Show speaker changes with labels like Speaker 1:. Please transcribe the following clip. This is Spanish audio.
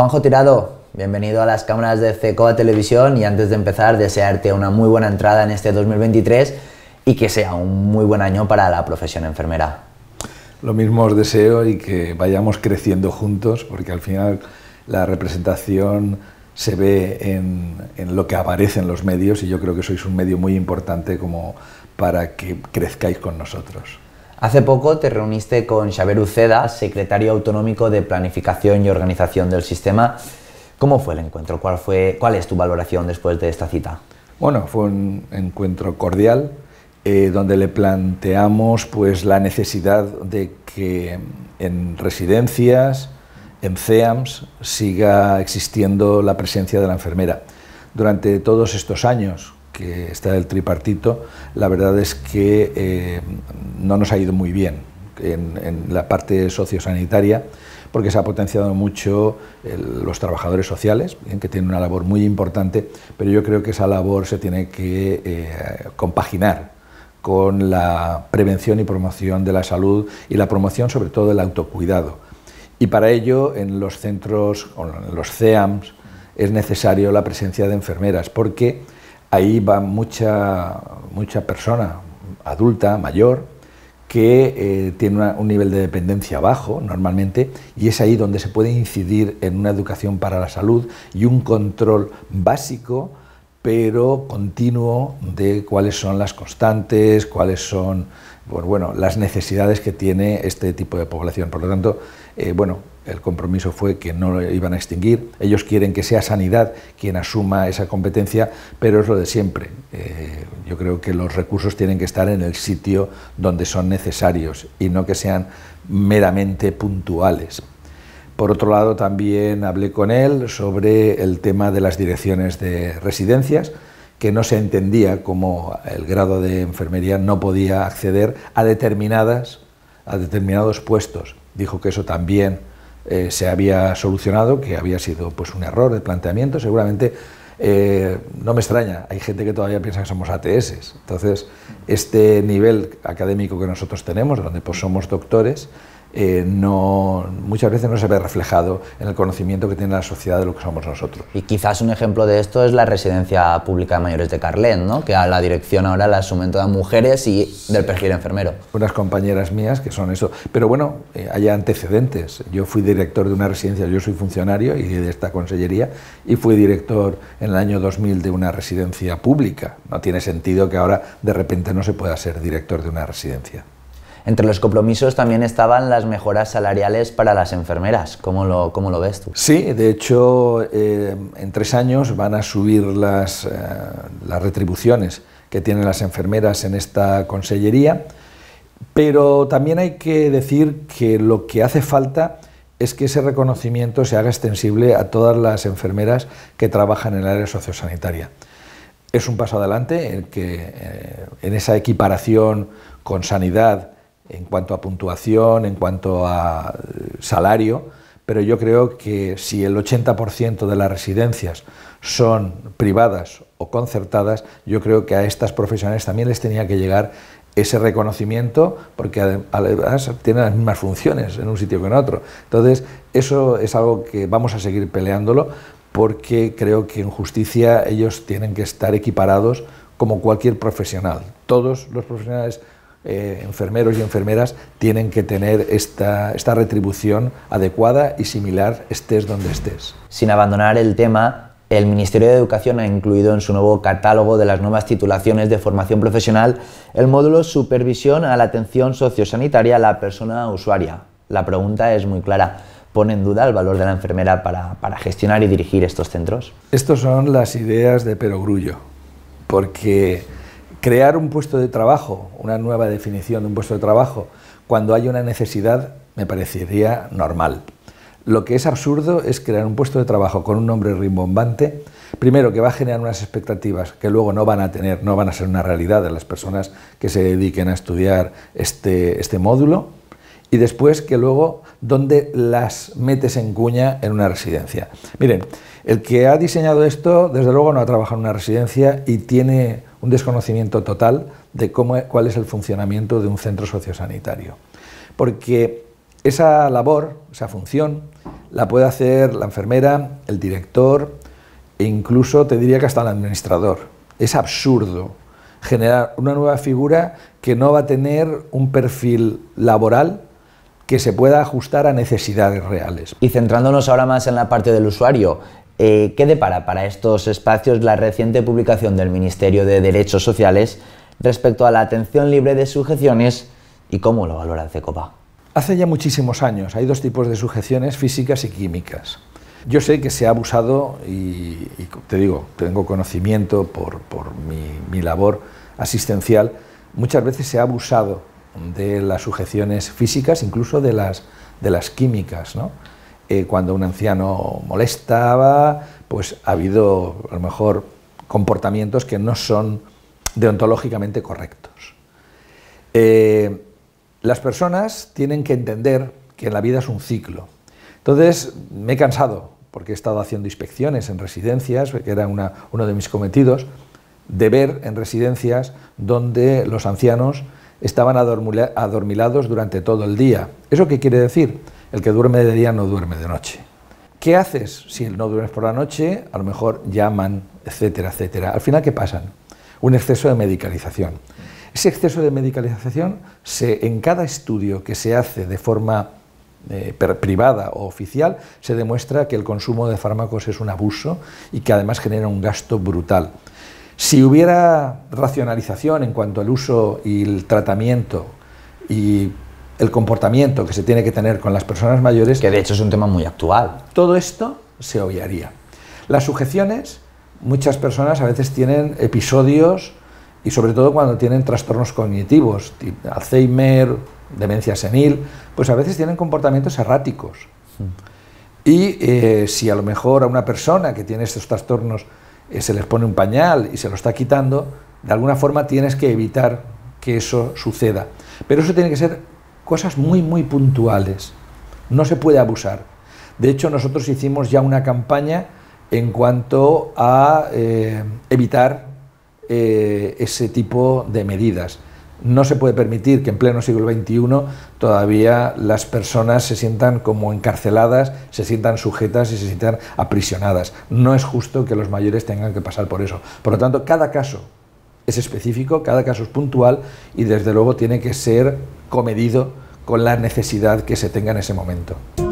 Speaker 1: Juanjo Tirado, bienvenido a las cámaras de CECOA Televisión y antes de empezar desearte una muy buena entrada en este 2023 y que sea un muy buen año para la profesión enfermera.
Speaker 2: Lo mismo os deseo y que vayamos creciendo juntos porque al final la representación se ve en, en lo que aparece en los medios y yo creo que sois un medio muy importante como para que crezcáis con nosotros. Hace poco te reuniste con Xaver Uceda,
Speaker 1: secretario autonómico de Planificación y Organización del Sistema. ¿Cómo fue el encuentro? ¿Cuál, fue, cuál es tu valoración
Speaker 2: después de esta cita? Bueno, fue un encuentro cordial eh, donde le planteamos pues, la necesidad de que en residencias, en CEAMS, siga existiendo la presencia de la enfermera. Durante todos estos años, que está el tripartito, la verdad es que eh, no nos ha ido muy bien en, la parte sociosanitaria porque se ha potenciado mucho eh, los trabajadores sociales, que tienen una labor muy importante, pero yo creo que esa labor se tiene que eh, compaginar con la prevención y promoción de la salud y la promoción sobre todo del autocuidado. Y para ello en los centros, en los CEAMS, es necesario la presencia de enfermeras, porque ahí va mucha, persona adulta, mayor, que eh, tiene un nivel de dependencia bajo normalmente y es ahí donde se puede incidir en una educación para la salud y un control básico pero continuo de cuáles son las constantes, cuáles son pues bueno, las necesidades que tiene este tipo de población. Por lo tanto, eh, bueno, el compromiso fue que no lo iban a extinguir. Ellos quieren que sea sanidad quien asuma esa competencia, pero es lo de siempre. Eh, yo creo que los recursos tienen que estar en el sitio donde son necesarios y no que sean meramente puntuales. Por otro lado, también hablé con él sobre el tema de las direcciones de residencias, que no se entendía como el grado de enfermería no podía acceder a, determinadas, a determinados puestos. Dijo que eso también eh, se había solucionado, que había sido pues, un error de planteamiento. Seguramente eh, no me extraña, hay gente que todavía piensa que somos ATS. Entonces, este nivel académico que nosotros tenemos, donde pues, somos doctores, eh, no, muchas veces no se ve reflejado en el conocimiento que tiene la sociedad de lo que somos nosotros. Y quizás un
Speaker 1: ejemplo de esto es la residencia pública de mayores de Carlén, que a la dirección ahora la asumen todas mujeres y del perfil
Speaker 2: enfermero. Unas compañeras mías que son eso. Pero bueno, eh, hay antecedentes. Yo fui director de una residencia, yo soy funcionario y de esta consellería, y fui director en el año 2000 de una residencia pública. No tiene sentido que ahora de repente no se pueda ser director de una residencia. Entre los compromisos también estaban las mejoras salariales
Speaker 1: para las enfermeras. ¿Cómo lo, ves tú?
Speaker 2: Sí, de hecho, eh, en tres años van a subir las, eh, las retribuciones que tienen las enfermeras en esta consellería, pero también hay que decir que lo que hace falta es que ese reconocimiento se haga extensible a todas las enfermeras que trabajan en el área sociosanitaria. Es un paso adelante en que eh, en esa equiparación con sanidad en cuanto a puntuación, en cuanto a eh, salario, pero yo creo que si el 80% de las residencias son privadas o concertadas, yo creo que a estas profesionales también les tenía que llegar ese reconocimiento porque además tienen las mismas funciones en un sitio que en otro. Entonces, eso es algo que vamos a seguir peleándolo porque creo que en justicia ellos tienen que estar equiparados como cualquier profesional. Todos los profesionales eh, enfermeros y enfermeras tienen que tener esta, retribución adecuada y similar estés donde estés. Sin abandonar el tema, el
Speaker 1: Ministerio de Educación ha incluido en su nuevo catálogo de las nuevas titulaciones de formación profesional el módulo Supervisión a la atención sociosanitaria a la persona usuaria. La pregunta es muy clara. ¿Pone en duda el valor de la enfermera para, para gestionar y dirigir estos centros?
Speaker 2: Estas son las ideas de Perogrullo, porque crear un puesto de trabajo, una nueva definición de un puesto de trabajo, cuando hay una necesidad, me parecería normal. Lo que es absurdo es crear un puesto de trabajo con un nombre rimbombante, primero que va a generar unas expectativas que luego no van a tener, no van a ser una realidad de las personas que se dediquen a estudiar este, este módulo, y después que luego donde las metes en cuña en una residencia. Miren, el que ha diseñado esto, desde luego no ha trabajado en una residencia y tiene un desconocimiento total de cómo, e, cuál es el funcionamiento de un centro sociosanitario. Porque esa labor, esa función, la puede hacer la enfermera, el director e incluso te diría que hasta el administrador. Es absurdo generar una nueva figura que no va a tener un perfil laboral que se pueda ajustar a necesidades reales. Y centrándonos ahora más en la parte del usuario, eh, ¿Qué depara para
Speaker 1: estos espacios la reciente publicación del Ministerio de Derechos Sociales respecto a la
Speaker 2: atención libre de sujeciones y cómo lo valora el CECOPA? Hace ya muchísimos años hay dos tipos de sujeciones físicas y químicas. Yo sé que se ha abusado y, y te digo, tengo conocimiento por, por mi, mi labor asistencial, muchas veces se ha abusado de las sujeciones físicas, incluso de las, de las químicas. ¿no? Eh, cuando un anciano molestaba, pues ha habido a lo mejor comportamientos que no son deontológicamente correctos. Eh, las personas tienen que entender que la vida es un ciclo. Entonces, me he cansado, porque he estado haciendo inspecciones en residencias, que era uno de mis cometidos, de ver en residencias donde los ancianos estaban adormilados durante todo el día. ¿Eso qué quiere decir? El que duerme de día no duerme de noche. ¿Qué haces si no duermes por la noche? A lo mejor llaman, etcétera, etcétera. Al final, ¿qué pasan? Un exceso de medicalización. Ese exceso de medicalización, en cada estudio que se hace de forma eh, privada o oficial, se demuestra que el consumo de fármacos es un abuso y que además genera un gasto brutal. Si hubiera racionalización en cuanto al uso y el tratamiento y el comportamiento que se tiene que tener con las personas mayores. Que de hecho es un tema muy actual. Todo esto se obviaría. Las sujeciones, muchas personas a veces tienen episodios y sobre todo cuando tienen trastornos cognitivos, Alzheimer, demencia senil, pues a veces tienen comportamientos erráticos. Y eh, si a lo mejor a una persona que tiene estos trastornos eh, se les pone un pañal y se lo está quitando, de alguna forma tienes que evitar que eso suceda. Pero eso tiene que ser cosas muy, muy puntuales. No se puede abusar. De hecho, nosotros hicimos ya una campaña en cuanto a eh, evitar eh, ese tipo de medidas. No se puede permitir que en pleno siglo XXI todavía las personas se sientan como encarceladas, se sientan sujetas y se sientan aprisionadas. No es justo que los mayores tengan que pasar por eso. Por lo tanto, cada caso es específico, cada caso es puntual y desde luego tiene que ser comedido con la necesidad que se tenga en ese momento.